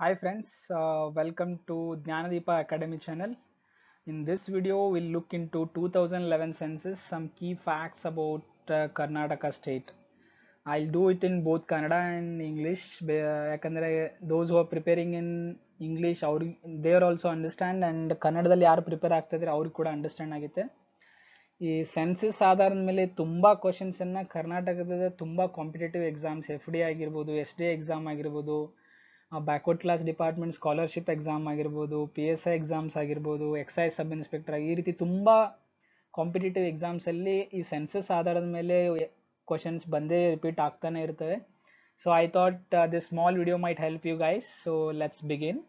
Hi friends, uh, welcome to Jnanadeepa Academy channel. In this video, we'll look into 2011 census, some key facts about uh, Karnataka state. I'll do it in both Kannada and English. those who are preparing in English, they are also understand and Kannada they are prepared to ಅವ್ರಿಗೆ ಕೂಡ ಈ census ಆಧಾರದ ಮೇಲೆ ತುಂಬ ಕ್ವಶನ್ಸನ್ನು ಕರ್ನಾಟಕದ ತುಂಬ competitive exams F D ಆಗಿರ್ಬೋದು ಎಸ್ ಡಿ ಎಕ್ಸಾಮ್ ಆಗಿರ್ಬೋದು backward class department scholarship exam ಆಗಿರ್ಬೋದು ಪಿ ಎಸ್ ಐ ಎಕ್ಸಾಮ್ಸ್ ಆಗಿರ್ಬೋದು ಎಕ್ಸೈಸ್ ಸಬ್ ಇನ್ಸ್ಪೆಕ್ಟರ್ ಈ ರೀತಿ ತುಂಬ ಕಾಂಪಿಟೇಟಿವ್ ಎಕ್ಸಾಮ್ಸಲ್ಲಿ ಈ ಸೆನ್ಸಸ್ ಆಧಾರದ ಮೇಲೆ ಕ್ವಶನ್ಸ್ ಬಂದೇ ರಿಪೀಟ್ ಆಗ್ತಾನೆ ಇರ್ತವೆ so I thought this small video might help you guys so let's begin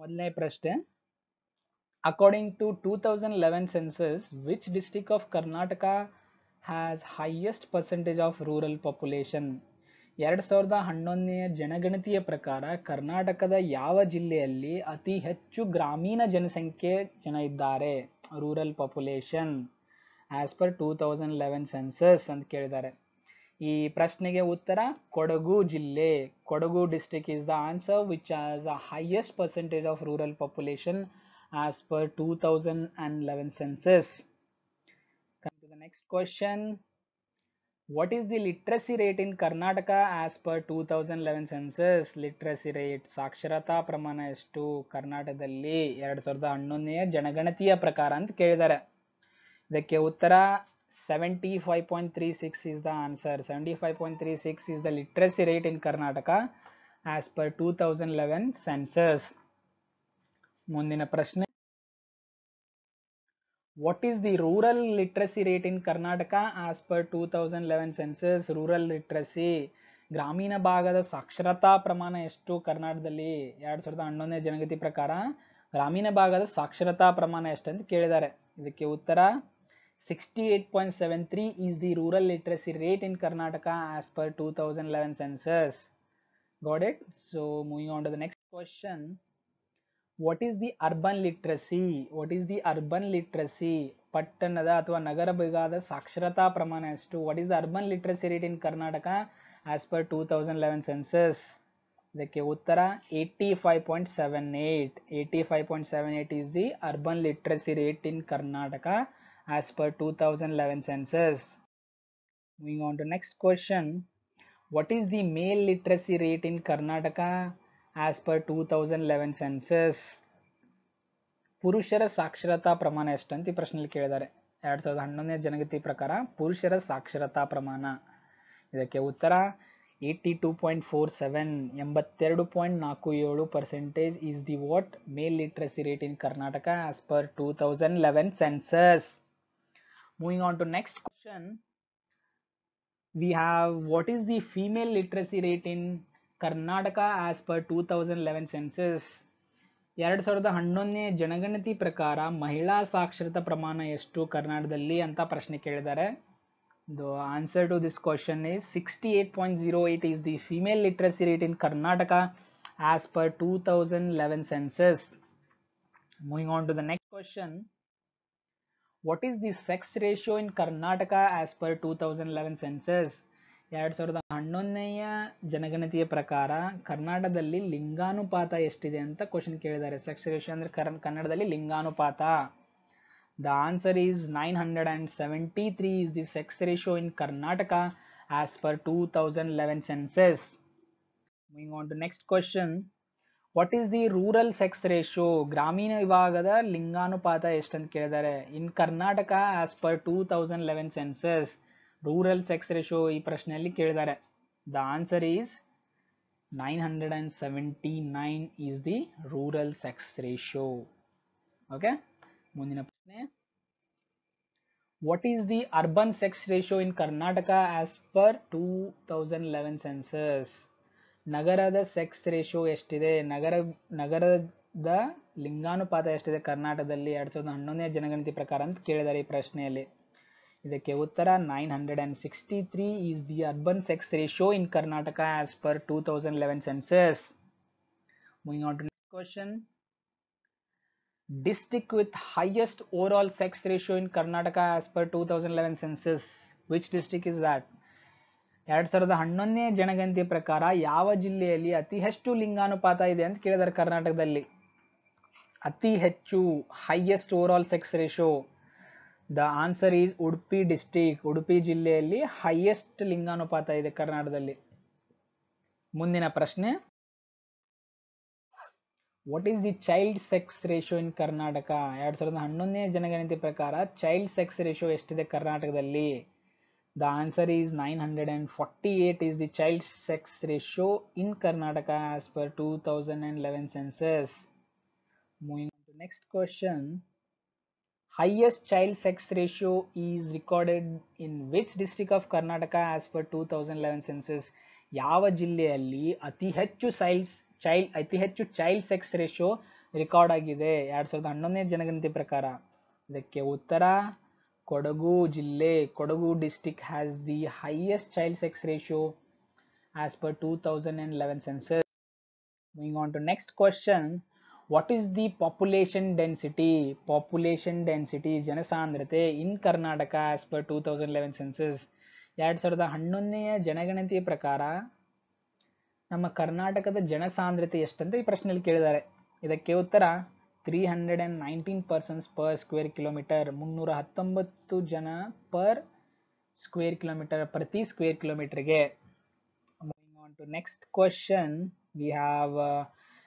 ಮೊದಲನೇ ಪ್ರಶ್ನೆ according to two thousand eleven census which district of Karnataka has highest percentage of rural population ಎರಡ್ ಸಾವಿರದ ಹನ್ನೊಂದನೆಯ ಜನಗಣತಿಯ ಪ್ರಕಾರ ಕರ್ನಾಟಕದ ಯಾವ ಜಿಲ್ಲೆಯಲ್ಲಿ ಅತಿ ಹೆಚ್ಚು ಗ್ರಾಮೀಣ ಜನಸಂಖ್ಯೆ ಜನ ಇದ್ದಾರೆ rural population as per two thousand eleven census ಅಂತ ಕೇಳಿದ್ದಾರೆ ಈ ಪ್ರಶ್ನೆಗೆ ಉತ್ತರ ಕೊಡಗು ಜಿಲ್ಲೆ Kodagu district is the answer which has the highest percentage of rural population as per two thousand and eleven census next question what is rate in Karnataka as per two thousand eleven census literacy rate ಸಾಕ್ಷರತಾ ಪ್ರಮಾಣ ಎಷ್ಟು ಕರ್ನಾಟಕದಲ್ಲಿ ಎರಡು ಸಾವಿರದ ಹನ್ನೊಂದನೆಯ ಜನಗಣತಿಯ ಪ್ರಕಾರ ಅಂತ ಕೇಳಿದ್ದಾರೆ ಇದಕ್ಕೆ ಉತ್ತರ seventy five point three six is the answer seventy five point three six is the literacy rate in Karnataka as per two thousand eleven census ಮುಂದಿನ ಪ್ರಶ್ನೆ what is the rural literacy rate in Karnataka as per 2011 census rural literacy ಗ್ರಾಮೀಣ ಭಾಗದ ಸಾಕ್ಷರತಾ ಪ್ರಮಾಣ ಎಷ್ಟು ಕರ್ನಾಟಕದಲ್ಲಿ ಎರಡು ಸಾವಿರದ ಹನ್ನೊಂದನೇ ಜನಗತಿ ಪ್ರಕಾರ ಗ್ರಾಮೀಣ ಭಾಗದ ಸಾಕ್ಷರತಾ ಪ್ರಮಾಣ ಎಷ್ಟಂತ ಕೇಳಿದ್ದಾರೆ ಇದಕ್ಕೆ ಉತ್ತರ sixty eight point seven three is the rural literacy rate in Karnataka as per two thousand eleven census got it so moving on to the next question what is the urban literacy what is the urban literacy pattanada athwa nagara bigada sakshrata pramana as what is the urban literacy rate in karnataka as per 2011 census the uttara 85.78 85.78 is the urban literacy rate in karnataka as per 2011 census moving on to next question what is the male literacy rate in karnataka as per two thousand eleven census ಪುರುಷರ ಸಾಕ್ಷರತಾ ಪ್ರಮಾಣ ಎಷ್ಟು ಅಂತ ಈ ಪ್ರಶ್ನೆಯಲ್ಲಿ ಕೇಳಿದ್ದಾರೆ ಎರಡು ಸಾವಿರದ ಹನ್ನೊಂದನೇ ಜನಗತಿ ಪ್ರಕಾರ ಪುರುಷರ ಸಾಕ್ಷರತಾ ಪ್ರಮಾಣ ಇದಕ್ಕೆ ಉತ್ತರ eighty two point four seven ಎಂಬತ್ತೆರಡು ಪಾಯಿಂಟ್ ನಾಲ್ಕು ಏಳು percentage is the what male literacy rate in Karnataka as per two thousand eleven census moving on to next question we have what is the female literacy rate in Karnataka as per two thousand eleven census ಎರಡು ಸಾವಿರದ ಹನ್ನೊಂದನೇ ಜನಗಣತಿ ಪ್ರಕಾರ ಮಹಿಳಾ ಸಾಕ್ಷರತಾ ಪ್ರಮಾಣ ಎಷ್ಟು ಕರ್ನಾಟಕದಲ್ಲಿ ಅಂತ ಪ್ರಶ್ನೆ ಕೇಳಿದ್ದಾರೆ the answer to this question is sixty eight point zero eight is the female literacy rate in Karnataka as per two thousand eleven census moving on to the next question what is the sex ratio in Karnataka as per two thousand eleven census ಎರಡ್ ಸಾವಿರದ ಹನ್ನೊಂದನೆಯ ಜನಗಣತಿಯ ಪ್ರಕಾರ ಕರ್ನಾಟಕದಲ್ಲಿ ಲಿಂಗಾನುಪಾತ ಎಷ್ಟಿದೆ ಅಂತ question ಕೇಳಿದ್ದಾರೆ sex ratio ಅಂದ್ರೆ ಕರ್ ಕನ್ನಡದಲ್ಲಿ ಲಿಂಗಾನುಪಾತ the answer is nine hundred and seventy three is the sex ratio in Karnataka as per two thousand eleven census moving on to next question what is the rural sex ratio ಗ್ರಾಮೀಣ ವಿಭಾಗದ ಲಿಂಗಾನುಪಾತ ಎಷ್ಟಂತ ಕೇಳಿದ್ದಾರೆ in Karnataka as per two thousand eleven census rural sex ratio ಈ ಪ್ರಶ್ನೆಯಲ್ಲಿ ಕೇಳಿದ್ದಾರೆ the answer is nine hundred and seventy nine is the rural sex ratio okay ಮುಂದಿನ ಪ್ರಶ್ನೆ what is the urban sex ratio in Karnataka as per two thousand eleven census ನಗರದ sex ratio ಎಷ್ಟಿದೆ ನಗರ ನಗರದ ಲಿಂಗಾನುಪಾತ ಎಷ್ಟಿದೆ ಕರ್ನಾಟಕದಲ್ಲಿ ಎರಡು ಸಾವಿರದ ಹನ್ನೊಂದನೇ ಜನಗಣತಿ ಪ್ರಕಾರ ಅಂತ ಕೇಳಿದ್ದಾರೆ ಈ ಪ್ರಶ್ನೆಯಲ್ಲಿ ಇದಕ್ಕೆ ಉತ್ತರ nine hundred and sixty three is the urban sex ratio in Karnataka as per two thousand eleven census moving on to next question all sex highest in Karnataka as per Karnataka thousand eleven census which Which district is ಎರಡ್ ಸಾವಿರದ ಹನ್ನೊಂದನೇ ಜನಗಣತಿ ಪ್ರಕಾರ ಯಾವ ಜಿಲ್ಲೆಯಲ್ಲಿ ಅತಿ ಹೆಚ್ಚು ಲಿಂಗಾನುಪಾತ ಇದೆ ಅಂತ ಕೇಳಿದಾರೆ ಕರ್ನಾಟಕದಲ್ಲಿ ಅತಿ ಹೆಚ್ಚು highest over all sex ratio the answer is Udupi district Udupi ಜಿಲ್ಲೆಯಲ್ಲಿ ಹೈಯೆಸ್ಟ್ ಲಿಂಗಾನುಪಾತ ಇದೆ ಕರ್ನಾಟಕದಲ್ಲಿ ಮುಂದಿನ ಪ್ರಶ್ನೆ what is the child sex ratio in Karnataka ಎರಡ್ ಸಾವಿರದ ಹನ್ನೊಂದನೇ ಜನಗಣತಿ ಪ್ರಕಾರ ಚೈಲ್ಡ್ ಸೆಕ್ಸ್ ರೇಷಿಯೋ ಎಷ್ಟಿದೆ ಕರ್ನಾಟಕದಲ್ಲಿ the answer is nine hundred and forty eight is the child sex ratio in Karnataka as per two thousand and eleven census moving next question highest child sex ratio is recorded in which district of Karnataka as per 2011 census ಯಾವ ಜಿಲ್ಲೆಯಲ್ಲಿ ಅತಿ ಹೆಚ್ಚು ಸೈಲ್ಸ್ child ಅತಿ ಹೆಚ್ಚು child sex ratio record ಆಗಿದೆ ಎರಡು ಸಾವಿರದ ಹನ್ನೊಂದನೇ ಜನಗಣತಿ ಪ್ರಕಾರ ಇದಕ್ಕೆ ಉತ್ತರ ಕೊಡಗು ಜಿಲ್ಲೆ Kodagu district has the highest child sex ratio as per two thousand and eleven census moving on to next question what is the population density population density ಜನಸಾಂದ್ರತೆ in Karnataka as per two thousand eleven census ಎರಡು ಸಾವಿರದ ಹನ್ನೊಂದನೆಯ ಜನಗಣತಿಯ ಪ್ರಕಾರ ನಮ್ಮ ಕರ್ನಾಟಕದ ಜನಸಾಂದ್ರತೆ ಎಷ್ಟಂತ ಈ ಪ್ರಶ್ನೆಯಲ್ಲಿ ಕೇಳಿದ್ದಾರೆ ಇದಕ್ಕೆ ಉತ್ತರ three hundred and nineteen persons per square kilometre ಮುನ್ನೂರ ಹತ್ತೊಂಬತ್ತು ಜನ ಪರ್ ಸ್ಕ್ವೇರ್ ಕಿಲೋಮೀಟರ್ ಪ್ರತಿ ಸ್ಕ್ವೇರ್ ಕಿಲೋಮೀಟರ್ಗೆ on next question we have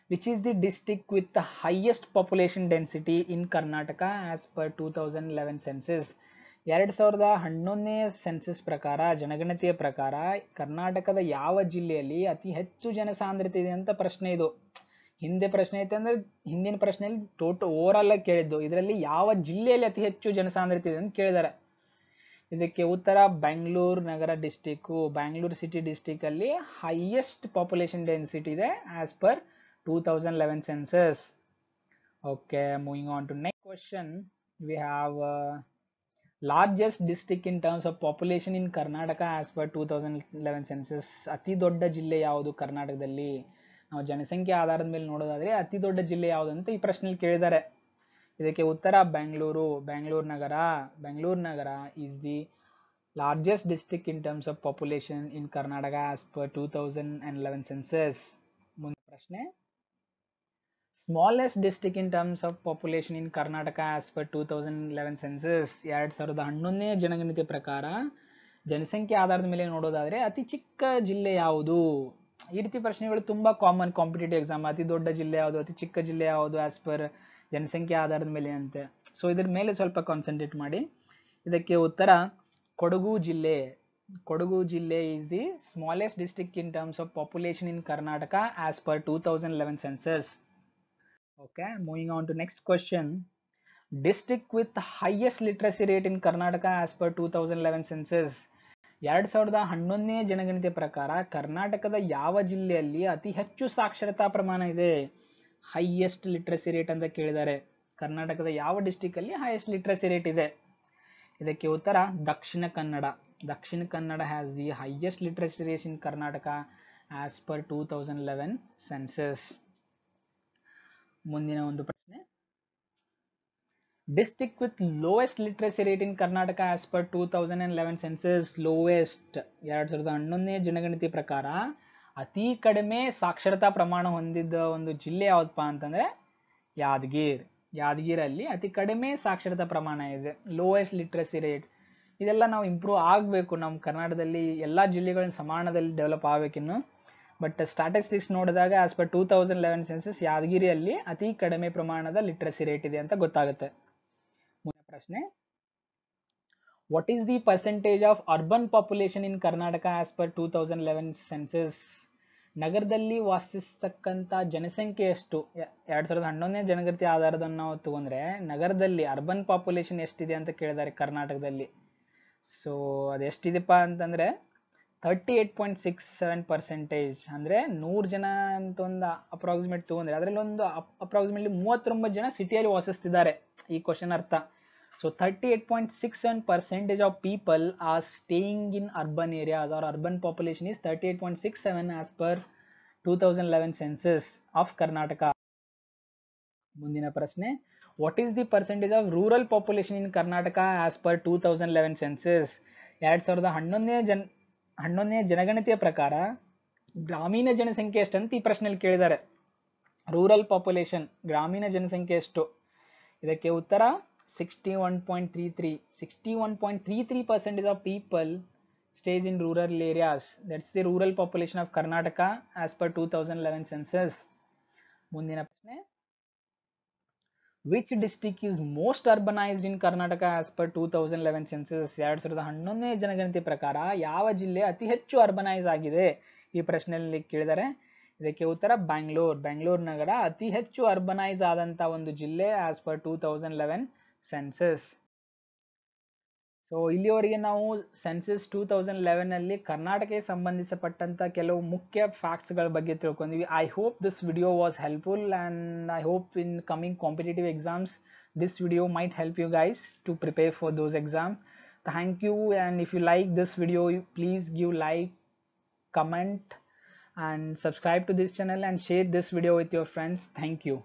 which is the district with the highest population density in Karnataka as per 2011 census. ಎರಡು ಸಾವಿರದ ಹನ್ನೊಂದನೇ census ಪ್ರಕಾರ ಜನಗಣತಿಯ ಪ್ರಕಾರ ಕರ್ನಾಟಕದ ಯಾವ ಜಿಲ್ಲೆಯಲ್ಲಿ ಅತಿ ಹೆಚ್ಚು ಸಾಂದ್ರತೆ ಇದೆ ಅಂತ ಪ್ರಶ್ನೆ ಇದು ಹಿಂದೆ ಪ್ರಶ್ನೆ ಐತೆ ಅಂದ್ರೆ ಹಿಂದಿನ ಪ್ರಶ್ನೆಯಲ್ಲಿ ಟೋಟಲ್ ಓವರ್ ಆಲ್ ಆಗಿ ಕೇಳಿದ್ದು ಇದರಲ್ಲಿ ಯಾವ ಜಿಲ್ಲೆಯಲ್ಲಿ ಅತಿ ಹೆಚ್ಚು ಸಾಂದ್ರತೆ ಇದೆ ಅಂತ ಕೇಳಿದ್ದಾರೆ ಇದಕ್ಕೆ ಉತ್ತರ ಬೆಂಗಳೂರು ನಗರ ಡಿಸ್ಟಿಕ್ಕು ಬ್ಯಾಂಗ್ಳೂರು ಸಿಟಿ ಡಿಸ್ಟಿಕ್ ಅಲ್ಲಿ ಹೈಯೆಸ್ಟ್ ಪಾಪ್ಯುಲೇಷನ್ ಡೆನ್ಸಿಟಿ ಇದೆ as per 2011 census okay moving on to next question we have largest district in terms of population in karnataka as per 2011 census ati dodda jille yavudu karnataka dalli nam janasankhya adharad melli nododadre ati dodda jille yavudantu ee prashnalli kelidare idakke uttara bangalore bangalore nagara bangalore nagara is the largest district in terms of population in karnataka as per 2011 census munna prashne in terms of population in Karnataka as per two thousand 2011 census ಎರಡು ಸಾವಿರದ ಹನ್ನೊಂದನೇ ಜನಗಣತಿ ಪ್ರಕಾರ ಜನಸಂಖ್ಯೆ ಆಧಾರದ ಮೇಲೆ ನೋಡೋದಾದ್ರೆ ಅತಿ ಚಿಕ್ಕ ಜಿಲ್ಲೆ ಯಾವುದು ಈ ರೀತಿ ಪ್ರಶ್ನೆಗಳು ತುಂಬ ಕಾಮನ್ ಕಾಂಪಿಟೇಟಿವ್ ಎಕ್ಸಾಮ್ ಅತಿ ದೊಡ್ಡ ಜಿಲ್ಲೆ ಯಾವುದು ಅತಿ ಚಿಕ್ಕ ಜಿಲ್ಲೆ ಯಾವುದು ಆಸ್ ಪರ್ ಜನಸಂಖ್ಯೆ ಆಧಾರದ ಮೇಲೆ ಅಂತೆ ಸೊ ಇದ್ರ ಮೇಲೆ ಸ್ವಲ್ಪ ಕಾನ್ಸಂಟ್ರೇಟ್ ಮಾಡಿ ಇದಕ್ಕೆ ಉತ್ತರ ಕೊಡಗು ಜಿಲ್ಲೆ ಕೊಡಗು ಜಿಲ್ಲೆ is the smallest district in terms of population in Karnataka as per two thousand eleven census Okay, moving on to next question. District with highest literacy rate in Karnataka as per 2011 census. ಎರಡ್ ಸಾವಿರದ ಹನ್ನೊಂದನೇ ಜನಗಣತಿ ಪ್ರಕಾರ ಕರ್ನಾಟಕದ ಯಾವ ಜಿಲ್ಲೆಯಲ್ಲಿ ಅತಿ ಹೆಚ್ಚು ಸಾಕ್ಷರತಾ ಪ್ರಮಾಣ ಇದೆ ಹೈಯೆಸ್ಟ್ ಲಿಟ್ರಸಿ ರೇಟ್ ಅಂತ ಕೇಳಿದ್ದಾರೆ ಕರ್ನಾಟಕದ ಯಾವ ಡಿಸ್ಟಿಕ್ ಅಲ್ಲಿ ಹೈಯೆಸ್ಟ್ ಲಿಟ್ರಸಿ ರೇಟ್ ಇದೆ ಇದಕ್ಕೆ ಉತ್ತರ Dakshina Kannada Dakshina Kannada has the highest literacy rate in Karnataka as per two thousand eleven census ಮುಂದಿನ ಒಂದು ಪ್ರಶ್ನೆ district with lowest literacy rate in Karnataka as per two thousand and eleven census lowest ಎರಡ್ ಸಾವಿರದ ಹನ್ನೊಂದನೇ ಜನಗಣತಿ ಪ್ರಕಾರ ಅತಿ ಕಡಿಮೆ ಸಾಕ್ಷರತಾ ಪ್ರಮಾಣ ಹೊಂದಿದ್ದ ಒಂದು ಜಿಲ್ಲೆ ಯಾವ್ದಪ್ಪ ಅಂತಂದ್ರೆ ಯಾದಗಿರ್ ಯಾದಗಿರಲ್ಲಿ ಅತಿ ಕಡಿಮೆ ಸಾಕ್ಷರತಾ ಪ್ರಮಾಣ ಇದೆ ಲೋಯೆಸ್ಟ್ ಲಿಟ್ರೆಸಿ ರೇಟ್ ಇದೆಲ್ಲ ನಾವು ಇಂಪ್ರೂವ್ ಆಗಬೇಕು ನಮ್ಮ ಕರ್ನಾಟಕದಲ್ಲಿ ಎಲ್ಲ ಜಿಲ್ಲೆಗಳನ್ನ ಸಮಾನದಲ್ಲಿ ಡೆವಲಪ್ ಆಗಬೇಕಿನ್ನು ಬಟ್ ಸ್ಟಾಟಿಸ್ಟಿಕ್ಸ್ ನೋಡಿದಾಗ as per two thousand eleven census ಯಾದಗಿರಿಯಲ್ಲಿ ಅತಿ ಕಡಿಮೆ ಪ್ರಮಾಣದ ಲಿಟ್ರಸಿ ರೇಟ್ ಇದೆ ಅಂತ ಗೊತ್ತಾಗುತ್ತೆ ಮುಂದಿನ ಪ್ರಶ್ನೆ what is the percentage of urban population in Karnataka as per two thousand eleven census ನಗರದಲ್ಲಿ ವಾಸಿಸ್ತಕ್ಕಂಥ ಜನಸಂಖ್ಯೆ ಎಷ್ಟು ಎರಡ್ ಸಾವಿರದ ಹನ್ನೊಂದನೇ ಜನಗತಿ ಆಧಾರದನ್ನ ನಾವು ತಗೊಂಡ್ರೆ ನಗರದಲ್ಲಿ ಅರ್ಬನ್ ಪಾಪ್ಯುಲೇಷನ್ ಎಷ್ಟಿದೆ ಅಂತ ಕೇಳಿದ್ದಾರೆ ಕರ್ನಾಟಕದಲ್ಲಿ ಸೊ ಅದೆಷ್ಟಿದೆಪ್ಪ ಅಂತಂದ್ರೆ thirty eight point six seven percentage ಅಂದರೆ ನೂರು ಜನ ಅಂತ ಒಂದು ಅಪ್ರಾಕ್ಸಿಮೇಟ್ ತೊಗೊಂಡ್ರೆ ಅದರಲ್ಲಿ ಒಂದು ಅಪ್ರಾಕ್ಸಿಮೇಟ್ಲಿ ಮೂವತ್ತೊಂಬತ್ತು ಜನ ಸಿಟಿಯಲ್ಲಿ ವಾಸಿಸ್ತಿದ್ದಾರೆ ಈ ಕ್ವಶನ್ ಅರ್ಥ so thirty eight point six seven percentage of people are staying in urban areas or urban population is thirty eight point six seven as per two thousand eleven census of Karnataka ಮುಂದಿನ ಪ್ರಶ್ನೆ what is the percentage of rural population in Karnataka as per two thousand eleven census ಎರಡು ಸಾವಿರದ ಹನ್ನೊಂದನೇ ಜನ್ ಹನ್ನೊಂದನೇ ಜನಗಣತಿಯ ಪ್ರಕಾರ ಗ್ರಾಮೀಣ ಜನಸಂಖ್ಯೆ ಎಷ್ಟಂತ ಈ ಪ್ರಶ್ನೆಯಲ್ಲಿ ಕೇಳಿದ್ದಾರೆ ರೂರಲ್ ಪಾಪ್ಯುಲೇಷನ್ ಗ್ರಾಮೀಣ ಜನಸಂಖ್ಯೆ ಎಷ್ಟು ಇದಕ್ಕೆ ಉತ್ತರ sixty one point three three sixty one point three three percentage of people staying in rural areas that's the rural population of Karnataka as per two eleven census ಮುಂದಿನ which district is most urbanised in Karnataka as per two thousand eleven census ಎರಡು ಸಾವಿರದ ಹನ್ನೊಂದನೇ ಜನಗಣತಿ ಪ್ರಕಾರ ಯಾವ ಜಿಲ್ಲೆ ಅತಿ ಹೆಚ್ಚು ಅರ್ಬನೈಸ್ ಆಗಿದೆ ಈ ಪ್ರಶ್ನೆಯಲ್ಲಿ ಕೇಳಿದರೆ ಇದಕ್ಕೆ ಉತ್ತರ ಬ್ಯಾಂಗ್ಳೂರ್ ಬ್ಯಾಂಗ್ಳೂರ್ ನಗರ ಅತಿ ಹೆಚ್ಚು ಅರ್ಬನೈಸ್ ಆದಂಥ ಒಂದು ಜಿಲ್ಲೆ as per two thousand eleven census so ಇಲ್ಲಿವರೆಗೆ ನಾವು ಸೆನ್ಸಸ್ ಟೂ ತೌಸಂಡ್ ಲೆವೆನಲ್ಲಿ ಕರ್ನಾಟಕಕ್ಕೆ ಸಂಬಂಧಿಸಪಟ್ಟಂಥ ಕೆಲವು ಮುಖ್ಯ ಫ್ಯಾಕ್ಟ್ಸ್ಗಳ ಬಗ್ಗೆ ತಿಳ್ಕೊಂಡಿವಿ I hope this video was helpful and I hope in coming competitive exams this video might help you guys to prepare for those exam thank you and if you like this video you please give like comment and subscribe to this channel and share this video with your friends thank you